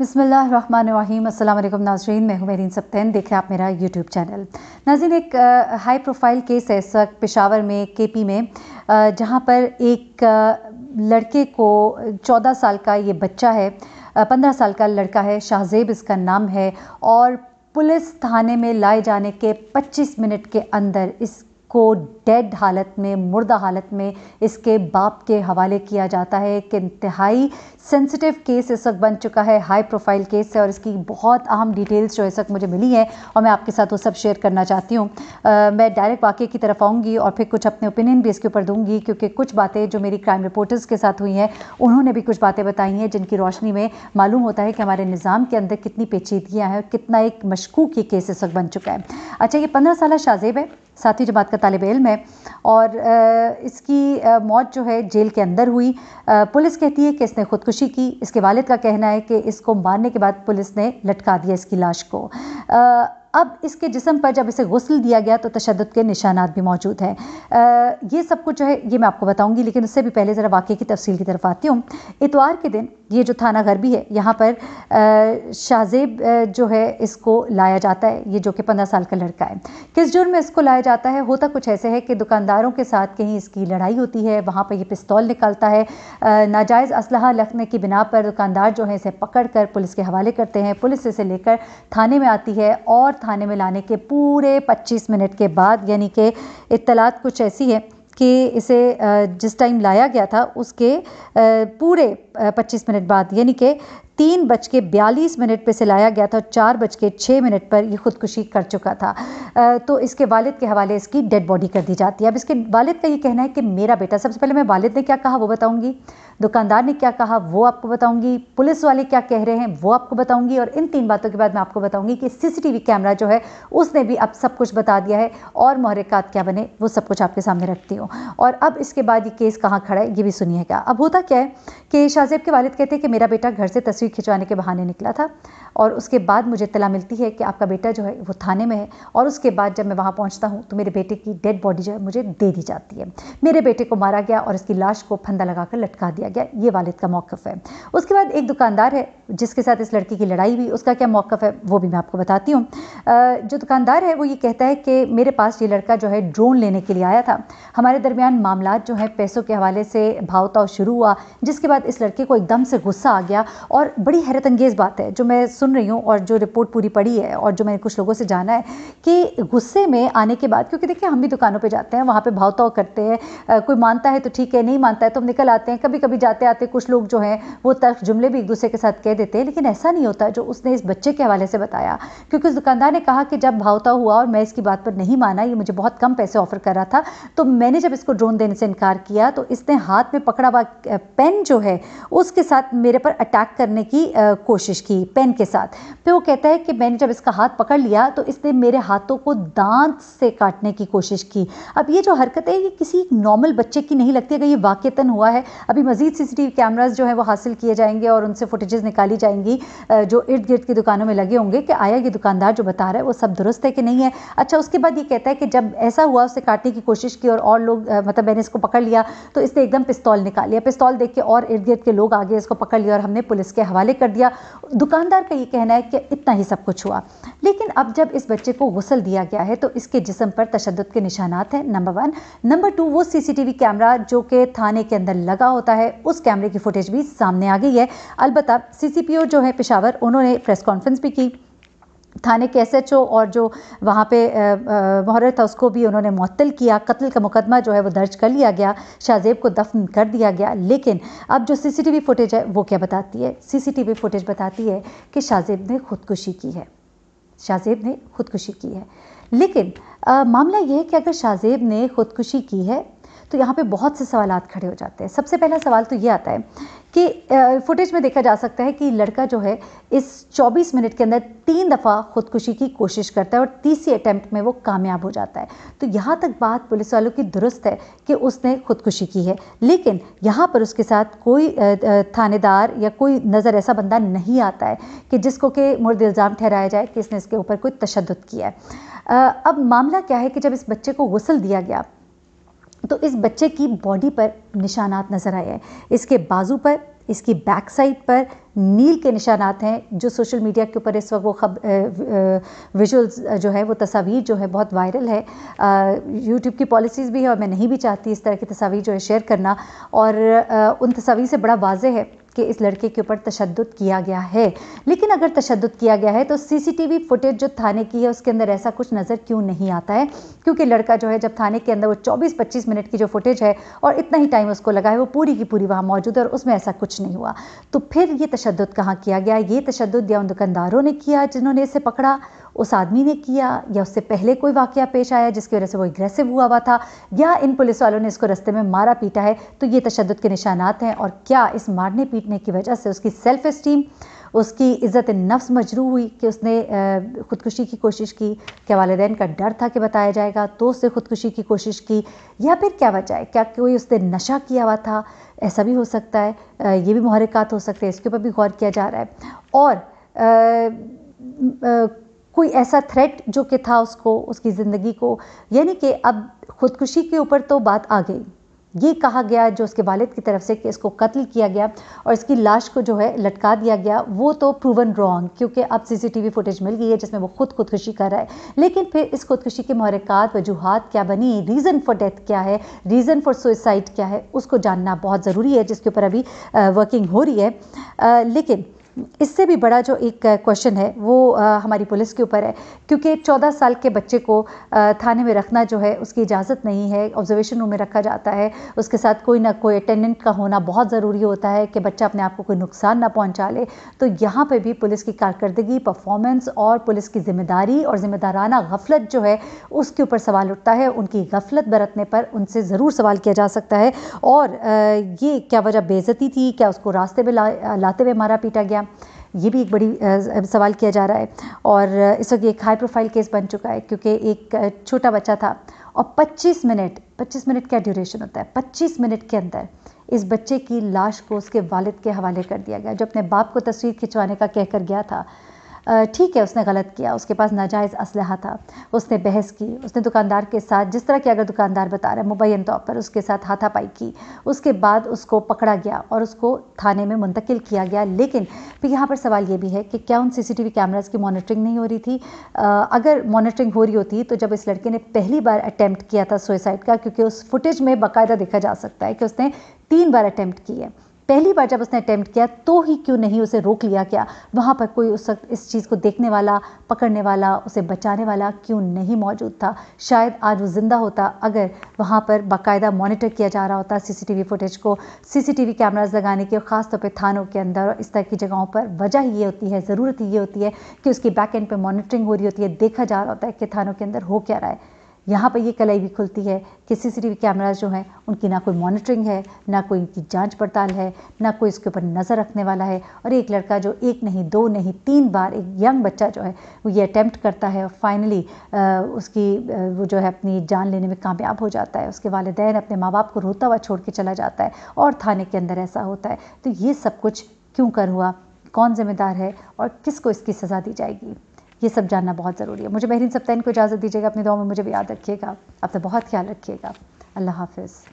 बसमीम अल्लाम नाजरीन मैं हूँ मेरीन सप्तैन देख रहे हैं आप मेरा यूट्यूब चैनल नाजीन एक हाई प्रोफाइल केस है इस वक्त पेशावर में केपी में जहाँ पर एक लड़के को चौदह साल का ये बच्चा है पंद्रह साल का लड़का है शाहजेब इसका नाम है और पुलिस थाने में लाए जाने के 25 मिनट के अंदर इस को डेड हालत में मुर्दा हालत में इसके बाप के हवाले किया जाता है एक इंतहाई सेंसिटिव केस इस वक्त बन चुका है हाई प्रोफाइल केस है और इसकी बहुत अहम डिटेल्स जो इस वक्त मुझे मिली हैं और मैं आपके साथ वो सब शेयर करना चाहती हूँ मैं डायरेक्ट वाक्य की तरफ आऊँगी और फिर कुछ अपने ओपिनियन भी इसके ऊपर दूँगी क्योंकि कुछ बातें जो मेरी क्राइम रिपोर्टर्स के साथ हुई हैं उन्होंने भी कुछ बातें बताई हैं जिनकी रोशनी में मालूम होता है कि हमारे निज़ाम के अंदर कितनी पेचीदगियाँ हैं और कितना एक मशकूक ये केस इस वक्त बन चुका है अच्छा ये पंद्रह साल शाजेब है सातवीं जमात का तालब इल्म है और इसकी मौत जो है जेल के अंदर हुई पुलिस कहती है कि इसने ख़ुदकुशी की इसके वालिद का कहना है कि इसको मारने के बाद पुलिस ने लटका दिया इसकी लाश को अब इसके जिसम पर जब इसे गसल दिया गया तो तशद के निशानात भी मौजूद हैं ये सब कुछ जो है ये मैं आपको बताऊंगी लेकिन उससे भी पहले ज़रा वाक़े की तफसील की तरफ आती हूँ इतवार के दिन ये जो थाना घर भी है यहाँ पर शाहजेब जो है इसको लाया जाता है ये जो कि पंद्रह साल का लड़का है किस जुर्म में इसको लाया जाता है होता कुछ ऐसे है कि दुकानदारों के साथ कहीं इसकी लड़ाई होती है वहाँ पर ये पिस्तौल निकालता है नाजायज़ असलाह रखने की बिना पर दुकानदार जो है इसे पकड़ कर पुलिस के हवाले करते हैं पुलिस इसे लेकर थाने में आती है और थाने में लाने के पूरे पच्चीस मिनट के बाद यानी कि इतलात कुछ ऐसी है कि इसे जिस टाइम लाया गया था उसके पूरे पच्चीस मिनट बाद यानी कि तीन बज के बयालीस मिनट पर से लाया गया था और चार बज के छः मिनट पर यह ख़ुदकुशी कर चुका था तो इसके वालिद के हवाले इसकी डेड बॉडी कर दी जाती है अब इसके वालिद का ये कहना है कि मेरा बेटा सबसे पहले मैं वालिद ने क्या कहा वो बताऊँगी दुकानदार ने क्या कहा वो आपको बताऊंगी पुलिस वाले क्या कह रहे हैं वो आपको बताऊंगी और इन तीन बातों के बाद मैं आपको बताऊंगी कि सीसीटीवी कैमरा जो है उसने भी अब सब कुछ बता दिया है और मोहरिकात क्या बने वो सब कुछ आपके सामने रखती हूँ और अब इसके बाद ये केस कहाँ खड़ा है ये भी सुनिएगा अब होता क्या है कि शाहजेब के वालिद कहते हैं कि मेरा बेटा घर से तस्वीर खिंचवाने के बहाने निकला था और उसके बाद मुझे इतला मिलती है कि आपका बेटा जो है वो थाने में है और उसके बाद जब मैं वहाँ पहुँचता हूँ तो मेरे बेटे की डेड बॉडी जो है मुझे दे दी जाती है मेरे बेटे को मारा गया और इसकी लाश को फंदा लगाकर लटका दिया किया गया ये वालिद का मौक़ है उसके बाद एक दुकानदार है जिसके साथ इस लड़की की लड़ाई हुई उसका क्या मौक़ है वो भी मैं आपको बताती हूँ जो दुकानदार है वो ये कहता है कि मेरे पास ये लड़का जो है ड्रोन लेने के लिए आया था हमारे दरमियान मामला जो है पैसों के हवाले से भावताव शुरू हुआ जिसके बाद इस लड़के को एकदम से गुस्सा आ गया और बड़ी हैरत अंगेज़ बात है जो मैं सुन रही हूँ और जो रिपोर्ट पूरी पड़ी है और जो मैंने कुछ लोगों से जाना है कि गुस्से में आने के बाद क्योंकि देखिए हम भी दुकानों पर जाते हैं वहाँ पर भावताव करते हैं कोई मानता है तो ठीक है नहीं मानता है तो हम निकल आते हैं कभी कभी भी जाते आते कुछ लोग जो हैं वो तर्क जुमले भी एक दूसरे के साथ कह देते हैं लेकिन ऐसा नहीं होता जो उसने इस बच्चे के हवाले से बताया क्योंकि उस दुकानदार ने कहा कि जब भावता हुआ और मैं इसकी बात पर नहीं माना ये मुझे बहुत कम पैसे ऑफर कर रहा था तो मैंने जब इसको ड्रोन देने से इनकार किया तो इसने हाथ में पकड़ा हुआ पेन जो है उसके साथ मेरे पर अटैक करने की कोशिश की पेन के साथ फिर वो कहता है कि मैंने जब इसका हाथ पकड़ लिया तो इसने मेरे हाथों को दांत से काटने की कोशिश की अब ये जो हरकत है ये किसी नॉर्मल बच्चे की नहीं लगती अगर ये वाक्यतन हुआ है अभी मज़ीद मज़ीद C C T V cameras जो है वो हासिल किए जाएंगे और उनसे फुटेजेस निकाली जाएंगी जो इर्द गिर्द की दुकानों में लगे होंगे कि आया ये दुकानदार जो बता रहा है वो सब दुरुस्त है कि नहीं है अच्छा उसके बाद ये कहता है कि जब ऐसा हुआ उसे काटने की कोशिश की और और लोग मतलब मैंने इसको पकड़ लिया तो इसने एकदम पिस्तौल निकाल लिया पिस्तौल देख के और इर्द गिर्द के लोग आगे इसको पकड़ लिया और हमने पुलिस के हवाले कर दिया दुकानदार का ये कहना है कि इतना ही सब कुछ हुआ लेकिन अब जब इस बच्चे को गुसल दिया गया है तो इसके जिसम पर तशद के निशानात हैं नंबर वन नंबर टू वो सीसीटीवी कैमरा जो कि थाने के अंदर लगा होता है उस कैमरे की फुटेज भी सामने आ गई है पी सीसीपीओ जो है पेशावर उन्होंने प्रेस कॉन्फ्रेंस भी की थाने के एस और जो वहाँ पे मुहर्र था उसको भी उन्होंने मअतल किया कत्ल का मुकदमा जो है वो दर्ज कर लिया गया शाहजेब को दफन कर दिया गया लेकिन अब जो सीसीटीवी फुटेज है वो क्या बताती है सीसीटीवी फुटेज बताती है कि शाहजेब ने खुदकुशी की है शाहजेब ने खुदकुशी की है लेकिन आ, मामला यह है कि अगर शाहजेब ने खुदकुशी की है तो यहाँ पे बहुत से सवाल खड़े हो जाते हैं सबसे पहला सवाल तो ये आता है कि फुटेज में देखा जा सकता है कि लड़का जो है इस 24 मिनट के अंदर तीन दफ़ा खुदकुशी की कोशिश करता है और तीसरी अटैम्प्ट में वो कामयाब हो जाता है तो यहाँ तक बात पुलिस वालों की दुरुस्त है कि उसने खुदकुशी की है लेकिन यहाँ पर उसके साथ कोई थानेदार या कोई नज़र ऐसा बंदा नहीं आता है कि जिसको कि मुर्द इल्ज़ाम ठहराया जाए कि इसने इसके ऊपर कोई तशद किया है अब मामला क्या है कि जब इस बच्चे को गसल दिया गया तो इस बच्चे की बॉडी पर निशानात नज़र आए हैं इसके बाजू पर इसकी बैक साइड पर नील के निशानात हैं जो सोशल मीडिया के ऊपर इस वक्त वो खब विजुअल्स जो है वो तस्वीर जो है बहुत वायरल है यूट्यूब की पॉलिसीज़ भी है और मैं नहीं भी चाहती इस तरह की तस्वीर जो है शेयर करना और आ, उन तस्वीर से बड़ा वाज है कि इस लड़के के ऊपर तशद किया गया है लेकिन अगर तशद किया गया है तो सीसीटीवी फुटेज जो थाने की है उसके अंदर ऐसा कुछ नज़र क्यों नहीं आता है क्योंकि लड़का जो है जब थाने के अंदर वो 24-25 मिनट की जो फुटेज है और इतना ही टाइम उसको लगा है वो पूरी की पूरी वहाँ मौजूद है और उसमें ऐसा कुछ नहीं हुआ तो फिर ये तशद कहाँ किया गया ये तशद या उन दुकानदारों ने किया जिन्होंने इसे पकड़ा उस आदमी ने किया या उससे पहले कोई वाक़ पेश आया जिसकी वजह से वो एग्रेसिव हुआ हुआ था या इन पुलिस वालों ने इसको रस्ते में मारा पीटा है तो ये तशद के निशानात हैं और क्या इस मारने पीटने की वजह से उसकी सेल्फ़ इस्टीम उसकी इज़्ज़त नफ्स मजरू हुई कि उसने ख़ुदकुशी की कोशिश की क्या वालदेन का डर था कि बताया जाएगा तो उसने ख़ुदकुशी की कोशिश की या फिर क्या वजह है क्या कोई उसने नशा किया हुआ था ऐसा भी हो सकता है ये भी महरिकात हो सकते हैं इसके ऊपर भी गौर किया जा रहा है और आ, आ, कोई ऐसा थ्रेट जो कि था उसको उसकी ज़िंदगी को यानी कि अब ख़ुदकुशी के ऊपर तो बात आ गई ये कहा गया जो उसके वालिद की तरफ से कि इसको कत्ल किया गया और इसकी लाश को जो है लटका दिया गया वो तो प्रूवन रॉन्ग क्योंकि अब सीसीटीवी फुटेज मिल गई है जिसमें वो खुद खुदकुशी कर रहा है लेकिन फिर इस खुदकुशी के महरिकात वजूहत क्या बनी रीज़न फॉर डेथ क्या है रीज़न फॉर सुइसाइड क्या है उसको जानना बहुत ज़रूरी है जिसके ऊपर अभी वर्किंग हो रही है लेकिन इससे भी बड़ा जो एक क्वेश्चन है वो हमारी पुलिस के ऊपर है क्योंकि एक चौदह साल के बच्चे को थाने में रखना जो है उसकी इजाज़त नहीं है ऑब्जर्वेशन रूम में रखा जाता है उसके साथ कोई ना कोई अटेंडेंट का होना बहुत ज़रूरी होता है कि बच्चा अपने आप को कोई नुकसान ना पहुँचा ले तो यहाँ पर भी पुलिस की कारकर्दगी परफॉर्मेंस और पुलिस की जिम्मेदारी और जिम्मेदाराना गफलत जो है उसके ऊपर सवाल उठता है उनकी गफलत बरतने पर उनसे ज़रूर सवाल किया जा सकता है और ये क्या वजह बेज़ती थी क्या उसको रास्ते में ला, लाते हुए मारा पीटा गया ये भी एक बड़ी सवाल किया जा रहा है और इस वक्त एक हाई प्रोफाइल केस बन चुका है क्योंकि एक छोटा बच्चा था और 25 मिनट 25 मिनट क्या ड्यूरेशन होता है 25 मिनट के अंदर इस बच्चे की लाश को उसके वालिद के हवाले कर दिया गया जो अपने बाप को तस्वीर खिंचवाने का कहकर गया था ठीक है उसने गलत किया उसके पास नाजायज़ असलहा था उसने बहस की उसने दुकानदार के साथ जिस तरह की अगर दुकानदार बता रहा है मुबैन तौर पर उसके साथ हाथापाई की उसके बाद उसको पकड़ा गया और उसको थाने में मुंतकिल किया गया लेकिन फिर यहाँ पर सवाल ये भी है कि क्या उन C C T V cameras की मॉनिटरिंग नहीं हो रही थी अगर मॉनिटरिंग हो रही होती तो जब इस लड़के ने पहली बार अटैम्प्ट किया था सुइसाइड का क्योंकि उस फुटेज में बाकायदा देखा जा सकता है कि उसने तीन बार अटैम्प्ट की है पहली बार जब उसने अटैम्प्ट किया तो ही क्यों नहीं उसे रोक लिया गया वहाँ पर कोई उस वक्त इस चीज़ को देखने वाला पकड़ने वाला उसे बचाने वाला क्यों नहीं मौजूद था शायद आज वो ज़िंदा होता अगर वहाँ पर बाकायदा मॉनिटर किया जा रहा होता सीसीटीवी फुटेज को सीसीटीवी कैमराज लगाने की ख़ास तौर पर थानों के अंदर और इस तरह की जगहों पर वजह ये होती है ज़रूरत ये होती है कि उसकी बैक एंड पर मॉनिटरिंग हो रही होती है देखा जा रहा होता है कि थानों के अंदर हो क्या रहा है यहाँ पर ये कलाई भी खुलती है कि सीसीटीवी कैमरा जो है उनकी ना कोई मॉनिटरिंग है ना कोई इनकी जांच पड़ताल है ना कोई इसके ऊपर नज़र रखने वाला है और एक लड़का जो एक नहीं दो नहीं तीन बार एक यंग बच्चा जो है वो ये अटैम्प्ट करता है और फाइनली उसकी वो जो है अपनी जान लेने में कामयाब हो जाता है उसके वालदेन अपने माँ बाप को रोता हुआ छोड़ के चला जाता है और थाने के अंदर ऐसा होता है तो ये सब कुछ क्यों कर हुआ कौन जिम्मेदार है और किसको इसकी सज़ा दी जाएगी ये सब जानना बहुत ज़रूरी है मुझे बहरीन सप्तान को इजाज़त दीजिएगा अपनी दुआ में मुझे भी याद रखिएगा अपना तो बहुत ख्याल रखिएगा अल्लाह हाफिज़